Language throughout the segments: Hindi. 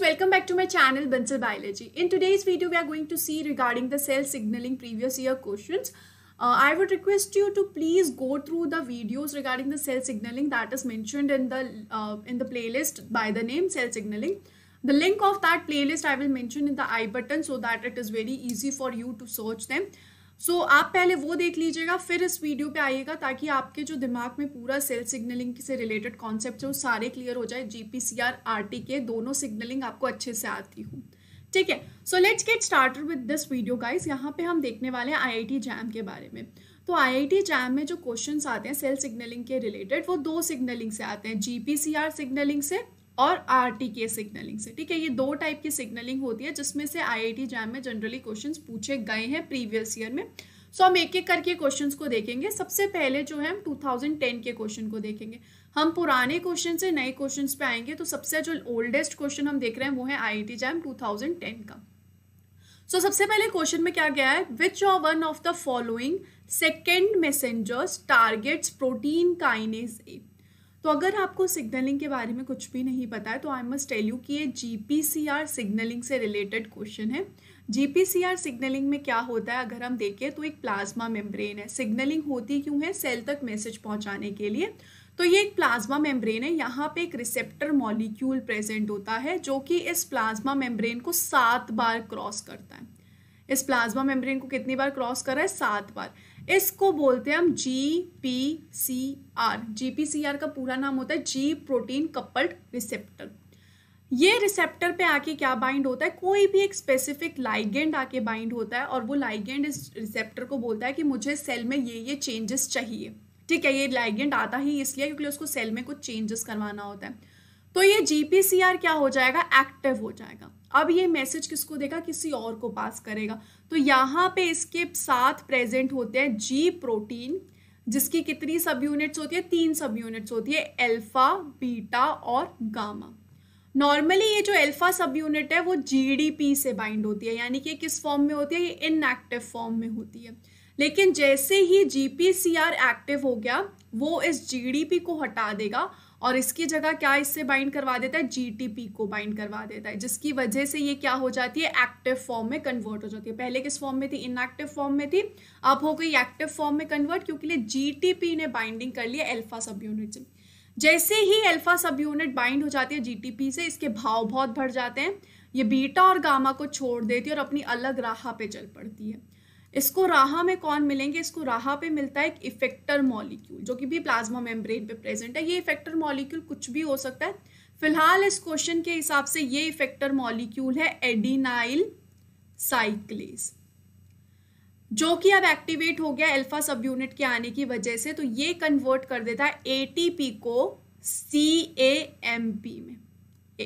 Welcome back to my channel Bansal Biology. In today's video we are going to see regarding the cell signaling previous year questions. Uh, I would request you to please go through the videos regarding the cell signaling that is mentioned in the uh, in the playlist by the name cell signaling. The link of that playlist I will mention in the i button so that it is very easy for you to search them. So so, आप पहले वो देख लीजिएगा फिर इस वीडियो पे आइएगा ताकि आपके जो दिमाग में पूरा सेल सिग्नलिंग से रिलेटेड कॉन्सेप्ट है वो सारे क्लियर हो जाए जीपीसीआर आरटी के दोनों सिग्नलिंग आपको अच्छे से आती हूँ ठीक है so let's get start with this video guys यहाँ पे हम देखने वाले हैं आई जैम के बारे में तो आई जैम में जो क्वेश्चन आते हैं सेल सिग्नलिंग के रिलेटेड वो दो सिग्नलिंग से आते हैं जीपीसीआर सिग्नलिंग से और के सिग्नलिंग से ठीक है ये दो टाइप की सिग्नलिंग होती है जिसमें से टी जैम में जनरली क्वेश्चंस पूछे गए हैं प्रीवियस ईयर में सो so, हम एक एक करके क्वेश्चंस को देखेंगे सबसे पहले जो है हम 2010 के क्वेश्चन को देखेंगे हम पुराने क्वेश्चन से नए क्वेश्चन पे आएंगे तो सबसे जो ओल्डेस्ट क्वेश्चन हम देख रहे हैं वो है आई टी जैम टेन का सो so, सबसे पहले क्वेश्चन में क्या गया है which are one of the following second messengers targets protein kinase A तो अगर आपको सिग्नलिंग के बारे में कुछ भी नहीं पता है तो आई मस्ट टेल यू कि ये जीपीसीआर सिग्नलिंग से रिलेटेड क्वेश्चन है जीपीसीआर सिग्नलिंग में क्या होता है अगर हम देखें तो एक प्लाज्मा मेम्ब्रेन है सिग्नलिंग होती क्यों है सेल तक मैसेज पहुंचाने के लिए तो ये एक प्लाज्मा मेम्ब्रेन है यहाँ पे एक रिसेप्टर मॉलिक्यूल प्रेजेंट होता है जो कि इस प्लाज्मा मेम्ब्रेन को सात बार क्रॉस करता है इस प्लाज्मा मेम्ब्रेन को कितनी बार क्रॉस कर रहा है सात बार इसको बोलते हैं हम G P C R G P C R का पूरा नाम होता है जी प्रोटीन कपल्ड रिसेप्टर ये रिसेप्टर पे आके क्या बाइंड होता है कोई भी एक स्पेसिफिक लाइगेंड आके बाइंड होता है और वो लाइगेंड इस रिसेप्टर को बोलता है कि मुझे सेल में ये ये चेंजेस चाहिए ठीक है ये लाइगेंड आता ही इसलिए क्योंकि उसको सेल में कुछ चेंजेस करवाना होता है तो ये जीपीसीआर क्या हो जाएगा एक्टिव हो जाएगा अब ये मैसेज किसको देगा किसी और को पास करेगा तो यहाँ पे इसके साथ प्रेजेंट होते हैं जी प्रोटीन जिसकी कितनी सब यूनिट्स होती है तीन सब यूनिट्स होती है अल्फा बीटा और गामा नॉर्मली ये जो अल्फा सब यूनिट है वो जीडीपी से बाइंड होती है यानी कि किस फॉर्म में होती है ये इनएक्टिव फॉर्म में होती है लेकिन जैसे ही जीपीसीआर एक्टिव हो गया वो इस जीडीपी को हटा देगा और इसकी जगह क्या इससे बाइंड करवा देता है जीटीपी को बाइंड करवा देता है जिसकी वजह से ये क्या हो जाती है एक्टिव फॉर्म में कन्वर्ट हो जाती है पहले किस फॉर्म में थी इनएक्टिव फॉर्म में थी अब हो गई एक्टिव फॉर्म में कन्वर्ट क्योंकि लिए जीटीपी ने बाइंडिंग कर लिया एल्फा सब यूनिट से जैसे ही एल्फा सब यूनिट बाइंड हो जाती है जीटीपी से इसके भाव बहुत बढ़ जाते हैं ये बीटा और गामा को छोड़ देती है और अपनी अलग राह पे चल पड़ती है इसको राहा में कौन मिलेंगे इसको राहा पे मिलता है एक इफेक्टर मॉलिक्यूल जो कि भी प्लाज्मा मेम्ब्रेन पे प्रेजेंट है ये इफेक्टर मॉलिक्यूल कुछ भी हो सकता है फिलहाल इस क्वेश्चन के हिसाब से ये इफेक्टर मॉलिक्यूल है एडिनाइल साइक्लेस जो कि अब एक्टिवेट हो गया एल्फा सब यूनिट के आने की वजह से तो ये कन्वर्ट कर देता है एटीपी को सी में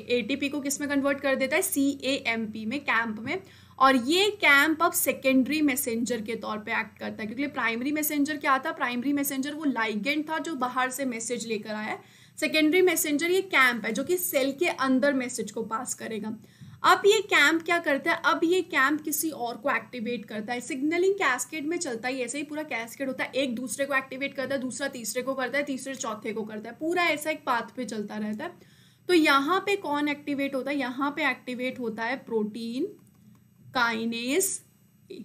एटीपी को किस में कन्वर्ट कर देता है सी में कैंप में और ये कैंप अब सेकेंडरी मैसेंजर के तौर पे एक्ट करता है क्योंकि प्राइमरी मैसेंजर क्या था प्राइमरी मैसेंजर वो लाइगेंट था जो बाहर से मैसेज लेकर आया है सेकेंडरी मैसेंजर ये कैंप है जो कि सेल के अंदर मैसेज को पास करेगा अब ये कैंप क्या करता है अब ये कैंप किसी और को एक्टिवेट करता है सिग्नलिंग कैस्केड में चलता ही ऐसे ही पूरा कैस्केड होता है एक दूसरे को एक्टिवेट करता है दूसरा तीसरे को करता है तीसरे चौथे को करता है पूरा ऐसा एक पाथ पे चलता रहता है तो यहाँ पे कौन एक्टिवेट होता है यहाँ पे एक्टिवेट होता है प्रोटीन काइनेस ए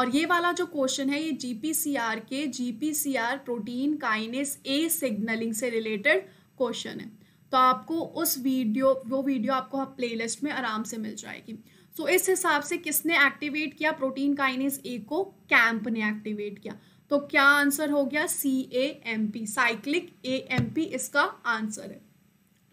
और ये वाला जो क्वेश्चन है ये जीपीसीआर के GPCR protein kinase A signalling से रिलेटेड क्वेश्चन है तो आपको उस वीडियो वो वीडियो आपको आप हाँ प्लेलिस्ट में आराम से मिल जाएगी सो तो so, इस हिसाब से किसने एक्टिवेट किया प्रोटीन काइनेस ए को कैंप ने एक्टिवेट किया तो क्या आंसर हो गया C A M P cyclic A M P इसका आंसर है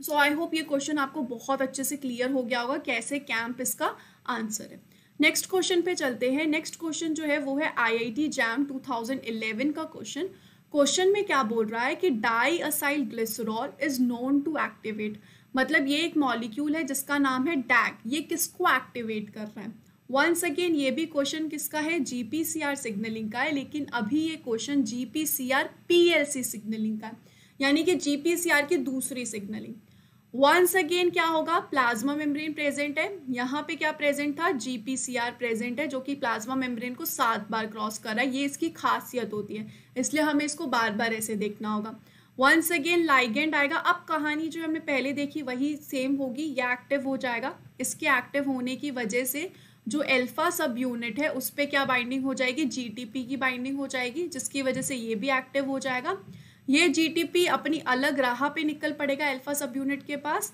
सो आई होप ये क्वेश्चन आपको बहुत अच्छे से क्लियर हो गया होगा कैसे कैंप इसका आंसर है नेक्स्ट क्वेश्चन पे चलते हैं नेक्स्ट क्वेश्चन जो है वो है आईआईटी जैम 2011 का क्वेश्चन क्वेश्चन में क्या बोल रहा है कि diacylglycerol is known to activate मतलब ये एक मॉलिक्यूल है जिसका नाम है डैग ये किसको एक्टिवेट कर रहा है वंस अगेन ये भी क्वेश्चन किसका है जीपीसीआर सिग्नलिंग का है लेकिन अभी ये क्वेश्चन जीपीसीआर पीएलसी सिग्नलिंग का है यानी कि जीपीसीआर की दूसरी सिग्नलिंग वंस अगेन क्या होगा प्लाज्मा मेम्ब्रेन प्रेजेंट है यहाँ पे क्या प्रेजेंट था जीपीसीआर प्रेजेंट है जो कि प्लाज्मा मेम्ब्रेन को सात बार क्रॉस कर रहा है ये इसकी खासियत होती है इसलिए हमें इसको बार बार ऐसे देखना होगा वंस अगेन लाइगेंड आएगा अब कहानी जो हमने पहले देखी वही सेम होगी ये एक्टिव हो जाएगा इसके एक्टिव होने की वजह से जो एल्फा सब यूनिट है उस पर क्या बाइंडिंग हो जाएगी जी की बाइंडिंग हो जाएगी जिसकी वजह से ये भी एक्टिव हो जाएगा ये जीटीपी अपनी अलग राह पे निकल पड़ेगा अल्फा सब यूनिट के पास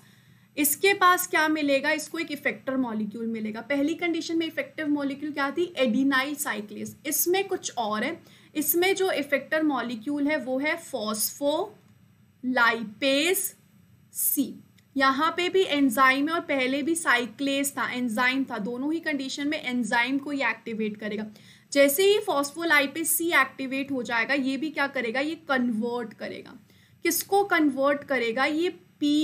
इसके पास क्या मिलेगा इसको एक इफेक्टर मॉलिक्यूल मिलेगा पहली कंडीशन में इफेक्टिव मॉलिक्यूल क्या थी एडिनाइल साइक्लिस इसमें कुछ और है इसमें जो इफेक्टर मॉलिक्यूल है वो है फॉस्फो लाइपेस सी यहाँ पे भी एंजाइम है और पहले भी साइक्लेस था एंजाइम था दोनों ही कंडीशन में एंजाइम को ये एक्टिवेट करेगा जैसे ही फॉस्फोलाइपिस सी एक्टिवेट हो जाएगा ये भी क्या करेगा ये कन्वर्ट करेगा किसको कन्वर्ट करेगा ये P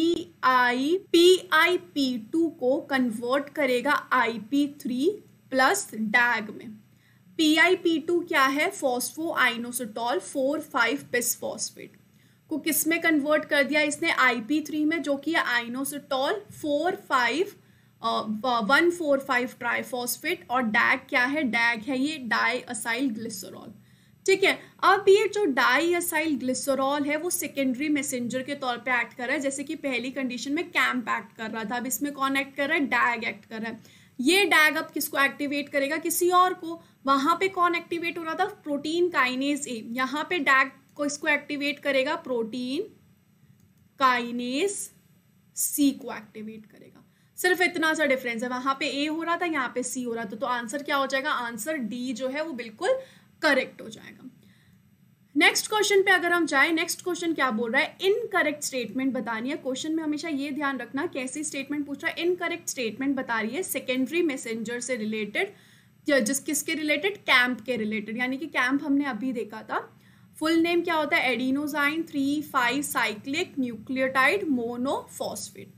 I P I P two को कन्वर्ट करेगा I P three plus DAG में पी आई पी टू क्या है phosphoinositol four five bisphosphate को किस में कन्वर्ट कर दिया इसने आई पी थ्री में जो कि inositol four five one four five triphosphate और डैग क्या है डैग है ये डाई असाइल ग्लिसरॉल ठीक है अब ये जो डाई असाइल ग्लिसरॉल है वो सेकेंडरी मैसेंजर के तौर पे एक्ट कर रहा है जैसे कि पहली कंडीशन में कैम्प एक्ट कर रहा था अब इसमें कौन एक्ट कर रहा है डैग एक्ट कर रहा है ये डैग अब किसको एक्टिवेट करेगा किसी और को वहाँ पे कौन एक्टिवेट हो रहा था प्रोटीन काइनेज ए यहाँ पे डैग को इसको एक्टिवेट करेगा प्रोटीन काइनेज सी को एक्टिवेट करेगा सिर्फ इतना सा डिफरेंस है वहाँ पे ए हो रहा था यहाँ पे सी हो रहा था तो आंसर क्या हो जाएगा आंसर डी जो है वो बिल्कुल करेक्ट हो जाएगा नेक्स्ट क्वेश्चन पे अगर हम जाए नेक्स्ट क्वेश्चन क्या बोल रहा है इनकरेक्ट स्टेटमेंट बतानी है क्वेश्चन में हमेशा ये ध्यान रखना कैसी स्टेटमेंट पूछ रहा है इनकरेक्ट स्टेटमेंट बता रही है सेकेंडरी मैसेंजर से रिलेटेड जिस किसके रिलेटेड कैंप के रिलेटेड यानी कि कैंप हमने अभी देखा था फुल नेम क्या होता है adenosine three five cyclic nucleotide monophosphate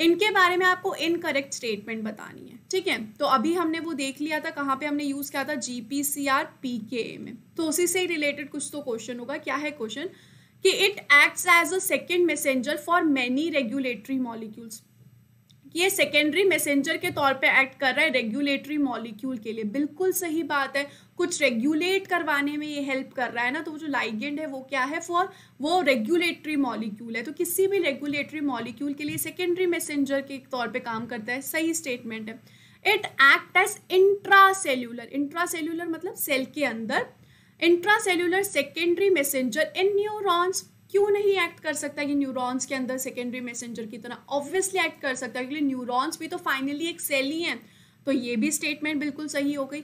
इनके बारे में आपको इनकरेक्ट स्टेटमेंट बतानी है ठीक है तो अभी हमने वो देख लिया था कहाँ पे हमने यूज किया था जीपीसीआर पीकेए में तो उसी से रिलेटेड कुछ तो क्वेश्चन होगा क्या है क्वेश्चन कि it acts as a second messenger for many regulatory molecules कि ये सेकेंडरी मैसेंजर के तौर पे एक्ट कर रहा है रेगुलेटरी मॉलिक्यूल के लिए बिल्कुल सही बात है कुछ रेगुलेट करवाने में ये हेल्प कर रहा है ना तो वो जो लाइगेंड है वो क्या है फॉर वो रेगुलेटरी मॉलिक्यूल है तो किसी भी रेगुलेटरी मॉलिक्यूल के लिए सेकेंडरी मैसेंजर के तौर पर काम करता है सही स्टेटमेंट है it act as intracellular intracellular मतलब सेल के अंदर intracellular secondary messenger in neurons क्यों नहीं एक्ट कर सकता ये न्यूरॉन्स के अंदर सेकेंडरी मैसेंजर की तरह ऑब्वियसली एक्ट कर सकता है क्योंकि न्यूरॉन्स भी तो फाइनली एक सेल ही हैं तो ये भी स्टेटमेंट बिल्कुल सही हो गई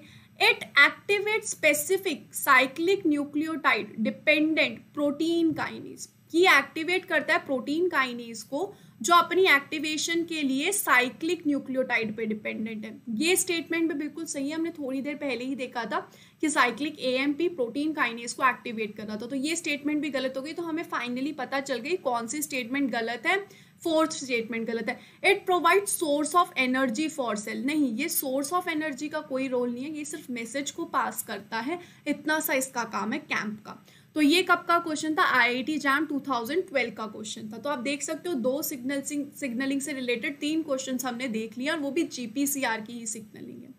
it activate specific cyclic nucleotide dependent protein kinase ये एक्टिवेट करता है प्रोटीन काइनीज को जो अपनी एक्टिवेशन के लिए साइक्लिक न्यूक्लियोटाइड पे डिपेंडेंट है ये स्टेटमेंट भी बिल्कुल सही है हमने थोड़ी देर पहले ही देखा था कि साइक्लिक ए प्रोटीन काइनेस को एक्टिवेट कर रहा था तो ये स्टेटमेंट भी गलत हो गई तो हमें फाइनली पता चल गई कौन सी स्टेटमेंट गलत है फोर्थ स्टेटमेंट गलत है it provide source of energy for cell नहीं ये सोर्स ऑफ एनर्जी का कोई रोल नहीं है ये सिर्फ मैसेज को पास करता है इतना सा इसका काम है कैंप का तो ये कब का क्वेश्चन था आईआईटी जैम 2012 का क्वेश्चन था तो आप देख सकते हो दो सिग्नल सिग्नलिंग से रिलेटेड तीन क्वेश्चन हमने देख लिया और वो भी जीपीसीआर की ही सिग्नलिंग है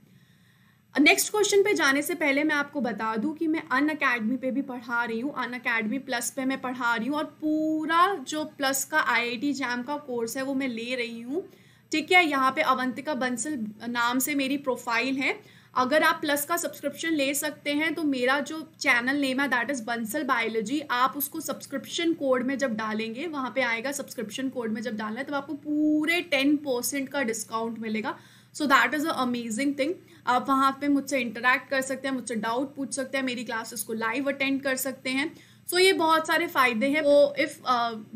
नेक्स्ट क्वेश्चन पे जाने से पहले मैं आपको बता दूं कि मैं अन अकेडमी पे भी पढ़ा रही हूँ अन अकेडमी प्लस पे मैं पढ़ा रही हूँ और पूरा जो प्लस का आईआईटी जैम का कोर्स है वो मैं ले रही हूँ ठीक है यहाँ पे अवंतिका बंसल नाम से मेरी प्रोफाइल है अगर आप प्लस का सब्सक्रिप्शन ले सकते हैं तो मेरा जो चैनल नेम है दैट इज़ बंसल बायोलॉजी आप उसको सब्सक्रिप्शन कोड में जब डालेंगे वहाँ पे आएगा सब्सक्रिप्शन कोड में जब डालना है तो आपको पूरे टेन परसेंट का डिस्काउंट मिलेगा so that is a amazing thing आप वहाँ पे मुझसे इंटरेक्ट कर सकते हैं मुझसे डाउट पूछ सकते हैं मेरी क्लासेस को लाइव अटेंड कर सकते हैं सो so, ये बहुत सारे फायदे हैं वो if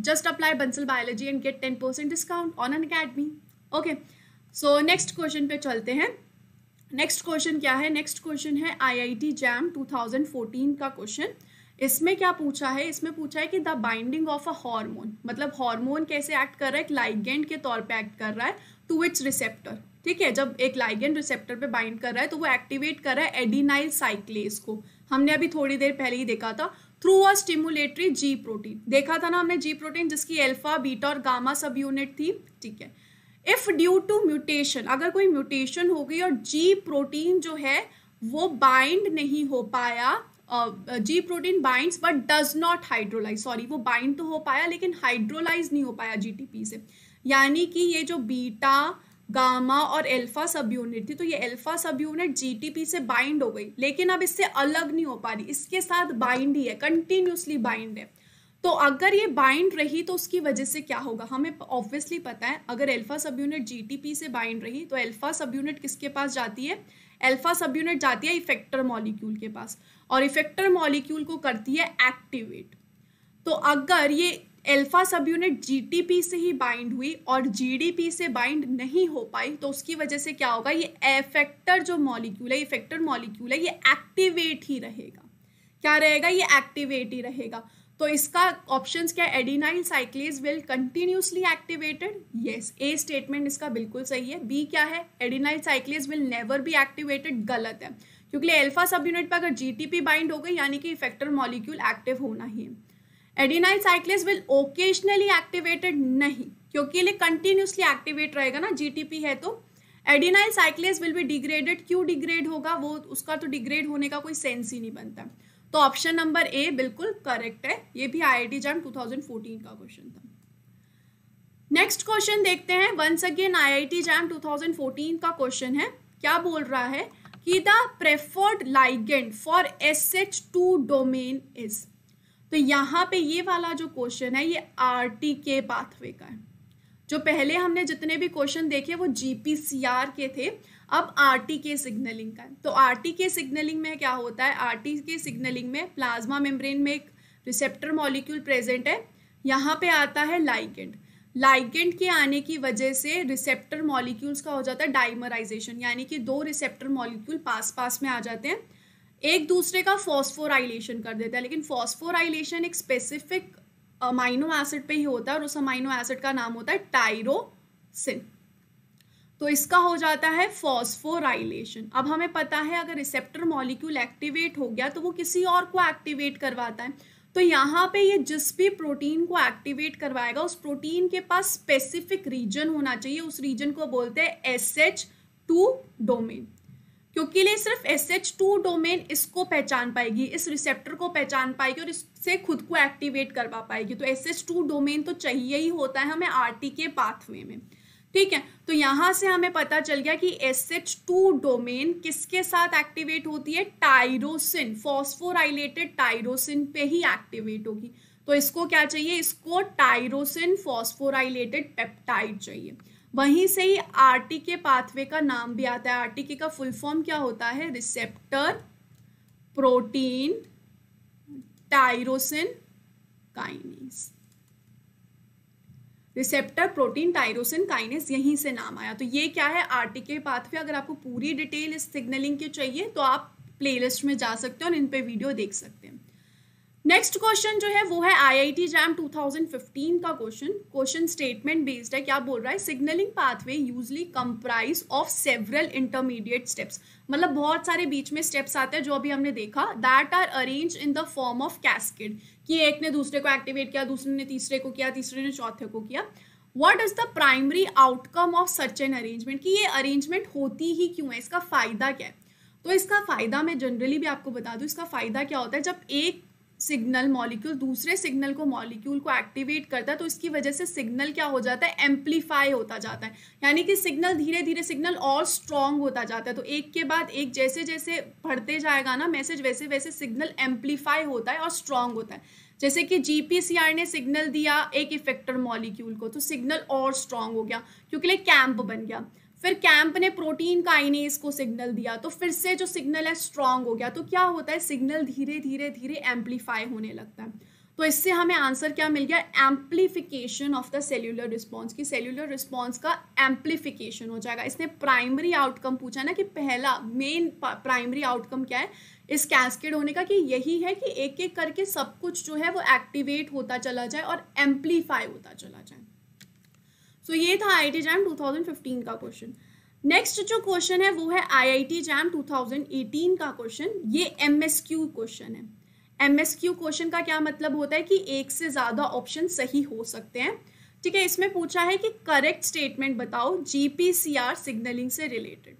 just apply Bansal biology and get ten percent discount on an academy okay so next question पे चलते हैं नेक्स्ट क्वेश्चन क्या है नेक्स्ट क्वेश्चन है आईआईटी जैम 2014 का क्वेश्चन इसमें क्या पूछा है इसमें पूछा है कि the binding of a hormone मतलब हार्मोन कैसे एक्ट कर रहा है एक लाइगेंड के तौर पे एक्ट कर रहा है टू इट्स रिसेप्टर ठीक है जब एक लाइगेंड रिसेप्टर पे बाइंड कर रहा है तो वो एक्टिवेट कर रहा है एडिनाइल साइक्लेस को हमने अभी थोड़ी देर पहले ही देखा था through a stimulatory G protein देखा था ना हमने जी प्रोटीन जिसकी एल्फा बीटा और गामा सब यूनिट थी ठीक है इफ ड्यू टू म्यूटेशन अगर कोई म्यूटेशन हो गई और जी प्रोटीन जो है वो बाइंड नहीं हो पाया G protein bind but does not hydrolyze sorry वो बाइंड तो हो पाया लेकिन हाइड्रोलाइज नहीं हो पाया पी से यानी कि ये जो बीटा गामा और एल्फा सब यूनिट थी तो ये एल्फा सब यूनिट जीटीपी से बाइंड हो गई लेकिन अब इससे अलग नहीं हो पा रही इसके साथ बाइंड ही है कंटिन्यूसली बाइंड है तो अगर ये बाइंड रही तो उसकी वजह से क्या होगा हमें ऑब्वियसली पता है अगर एल्फा सब यूनिट जीटीपी से बाइंड रही तो एल्फा सब यूनिट किसके पास जाती है एल्फा सब यूनिट जाती है इफेक्टर मॉलिक्यूल के पास और इफेक्टर मॉलिक्यूल को करती है एक्टिवेट तो अगर ये एल्फा सब यूनिट जीटीपी से ही बाइंड हुई और जीडीपी से बाइंड नहीं हो पाई तो उसकी वजह से क्या होगा ये एफेक्टर जो मॉलिक्यूल है इफेक्टर मॉलिक्यूल है ये एक्टिवेट ही रहेगा क्या रहेगा ये एक्टिवेट ही रहेगा तो इसका ऑप्शंस क्या है adenyl cyclase will continuously activated yes A statement इसका बिल्कुल सही है बी क्या है adenyl cyclase will never be activated गलत है क्योंकि अल्फा सब यूनिट पर अगर जीटीपी बाइंड हो गई यानी कि इफेक्टर मॉलिक्यूल एक्टिव होना ही है adenyl cyclase will occasionally activated नहीं क्योंकि ये कंटिन्यूसली एक्टिवेट रहेगा ना जीटीपी है तो adenyl cyclase will be degraded क्यों डिग्रेड होगा वो उसका तो डिग्रेड होने का कोई सेंस ही नहीं बनता तो ऑप्शन नंबर ए बिल्कुल करेक्ट है ये भी आई आई टी जैम 2014 का क्वेश्चन था नेक्स्ट क्वेश्चन देखते हैं once again I I T JAM 2014 का क्वेश्चन है क्या बोल रहा है कि the preferred ligand for S H two domain is तो यहाँ पे ये वाला जो क्वेश्चन है ये आर टी के पाथवे का है जो पहले हमने जितने भी क्वेश्चन देखे वो जी पी सी आर के थे अब आर टी के सिग्नलिंग का है तो आर टी के सिग्नलिंग में क्या होता है आर टी के सिग्नलिंग में प्लाज्मा मेम्ब्रेन में एक रिसेप्टर मॉलिक्यूल प्रेजेंट है यहाँ पे आता है लाइगेंड लाइगेंड के आने की वजह से रिसेप्टर मॉलिक्यूल्स का हो जाता है डाइमराइजेशन यानी कि दो रिसेप्टर मॉलिक्यूल पास पास में आ जाते हैं एक दूसरे का फॉस्फोराइलेशन कर देते हैं लेकिन फॉस्फोराइलेशन एक स्पेसिफिक अमाइनो एसिड पे ही होता है और उस अमाइनो एसिड का नाम होता है टायरोसिन तो इसका हो जाता है फॉस्फोराइलेशन अब हमें पता है अगर रिसेप्टर मॉलिक्यूल एक्टिवेट हो गया तो वो किसी और को एक्टिवेट करवाता है तो यहाँ पे ये जिस भी प्रोटीन को एक्टिवेट करवाएगा उस प्रोटीन के पास स्पेसिफिक रीजन होना चाहिए उस रीजन को बोलते हैं एस एच टू डोमेन क्योंकि ये सिर्फ एस एच टू डोमेन इसको पहचान पाएगी इस रिसेप्टर को पहचान पाएगी और इससे खुद को एक्टिवेट करवा पाएगी तो एस एच टू डोमेन तो चाहिए ही होता है हमें आर टी के पाथवे में ठीक है तो यहाँ से हमें पता चल गया कि एस एच टू डोमेन किसके साथ एक्टिवेट होती है टाइरोसिन फॉस्फोराइलेटेड टाइरोसिन पे ही एक्टिवेट होगी तो इसको क्या चाहिए इसको टाइरोसिन फॉस्फोराइलेटेड पेप्टाइड चाहिए वहीं से ही आरटीके पाथवे का नाम भी आता है आरटीके का फुल फॉर्म क्या होता है receptor protein tyrosine kinase receptor protein tyrosine kinase यहीं से नाम आया तो ये क्या है आरटीके पाथवे अगर आपको पूरी डिटेल इस सिग्नलिंग की चाहिए तो आप प्लेलिस्ट में जा सकते हो और इन पे वीडियो देख सकते हैं नेक्स्ट क्वेश्चन जो है वो है आईआईटी जैम 2015 का क्वेश्चन क्वेश्चन स्टेटमेंट बेस्ड है क्या बोल रहा है signaling pathway usually comprise of several intermediate steps मतलब बहुत सारे बीच में स्टेप्स आते हैं जो अभी हमने देखा that are arrange in the form of cascade कि एक ने दूसरे को एक्टिवेट किया दूसरे ने तीसरे को किया तीसरे ने चौथे को किया what is the primary outcome of such an arrangement कि ये अरेंजमेंट होती ही क्यों है इसका फायदा क्या है तो इसका फायदा मैं जनरली भी आपको बता दूं इसका फायदा क्या होता है जब एक सिग्नल मॉलिक्यूल दूसरे सिग्नल को मॉलिक्यूल को एक्टिवेट करता है तो इसकी वजह से सिग्नल क्या हो जाता है एम्पलीफाई होता जाता है यानी कि सिग्नल धीरे धीरे सिग्नल और स्ट्रॉन्ग होता जाता है तो एक के बाद एक जैसे जैसे बढ़ते जाएगा ना मैसेज वैसे वैसे सिग्नल एम्पलीफाई होता है और स्ट्रॉन्ग होता है जैसे कि जीपीसीआर ने सिग्नल दिया एक इफेक्टर मॉलिक्यूल को तो सिग्नल और स्ट्रांग हो गया क्योंकि लाइक कैंप बन गया फिर कैंप ने प्रोटीन काइनेज को सिग्नल दिया तो फिर से जो सिग्नल है स्ट्रांग हो गया तो क्या होता है सिग्नल धीरे धीरे धीरे एम्पलीफाई होने लगता है तो इससे हमें आंसर क्या मिल गया amplification of the cellular response की सेल्युलर रिस्पॉन्स का एम्पलीफिकेशन हो जाएगा इसने प्राइमरी आउटकम पूछा ना कि पहला मेन प्राइमरी आउटकम क्या है इस कैस्केड होने का कि यही है कि एक एक करके सब कुछ जो है वो एक्टिवेट होता चला जाए और एम्पलीफाई होता चला जाए सो so, ये था आई टी जैम 2015 का क्वेश्चन नेक्स्ट जो क्वेश्चन है वो है आई आई टी जैम 2018 का क्वेश्चन ये एम एस क्यू क्वेश्चन है एम एस क्यू क्वेश्चन का क्या मतलब होता है कि एक से ज़्यादा ऑप्शन सही हो सकते हैं ठीक है इसमें पूछा है कि करेक्ट स्टेटमेंट बताओ G P C R signaling से रिलेटेड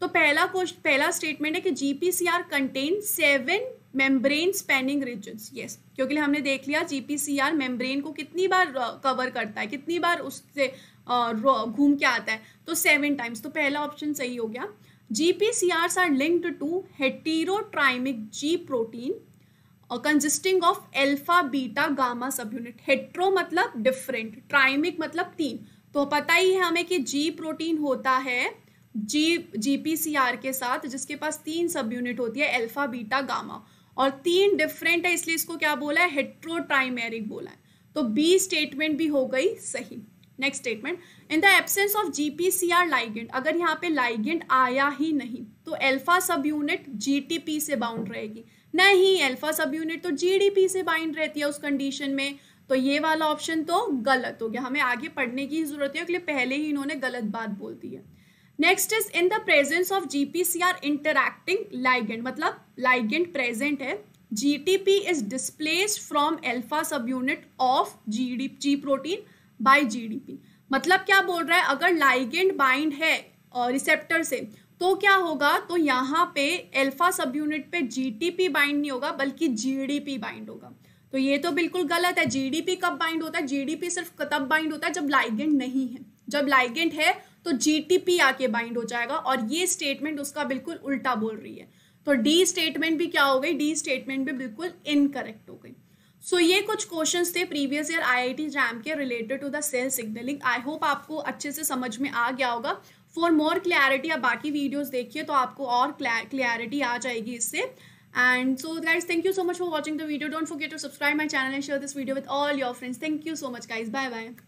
तो पहला क्वेश्चन पहला स्टेटमेंट है कि G P C R contain seven membrane spanning regions yes क्योंकि हमने देख लिया जीपीसीआर मेम्ब्रेन को कितनी बार कवर करता है कितनी बार उससे घूम के आता है तो सेवन टाइम्स तो पहला ऑप्शन सही हो गया GPCRs are linked to heterotrymic G protein consisting of alpha beta gamma subunit hetero मतलब डिफरेंट ट्राइमिक मतलब तीन तो पता ही है हमें कि जी प्रोटीन होता है सी आर के साथ जिसके पास तीन सब यूनिट होती है एल्फा बीटा गामा और तीन डिफरेंट है इसलिए इसको क्या बोला है हेट्रोट्राइमेरिक बोला है तो बी स्टेटमेंट भी हो गई सही next statement in the absence of GPCR ligand अगर यहाँ पे लाइगेंट आया ही नहीं तो एल्फा सब यूनिट जीटीपी से बाउंड रहेगी नहीं एल्फा सब यूनिट तो जीडीपी से बाइंड रहती है उस कंडीशन में तो ये वाला ऑप्शन तो गलत हो गया हमें आगे पढ़ने की जरूरत है पहले ही इन्होंने गलत बात बोल दी है next is in the presence of GPCR interacting ligand मतलब लाइगेंट प्रेजेंट है alpha subunit of G D G protein by G D P मतलब क्या बोल रहा है अगर लाइगेंट बाइंड है रिसेप्टर से तो क्या होगा तो यहाँ पे अल्फा सब यूनिट पे जीटीपी बाइंड नहीं होगा बल्कि जीडीपी बाइंड होगा तो ये तो बिल्कुल गलत है जीडीपी कब बाइंड होता है जीडीपी सिर्फ तब बाइंड होता है जब लाइगेंट नहीं है जब लाइगेंट है तो जीटीपी आके बाइंड हो जाएगा और ये स्टेटमेंट उसका बिल्कुल उल्टा बोल रही है तो डी स्टेटमेंट भी क्या हो गई डी स्टेटमेंट भी बिल्कुल इनकरेक्ट हो गई सो so, ये कुछ क्वेश्चन थे प्रीवियस ईयर आईआईटी आई के related to the cell signaling I hope आपको अच्छे से समझ में आ गया होगा फॉर मोर क्लैरिटी आप बाकी वीडियोस देखिए तो आपको और क्लैरिटी आ जाएगी इससे and so guys thank you so much for watching the video don't forget to subscribe my channel and share this video with all your friends thank you so much guys bye bye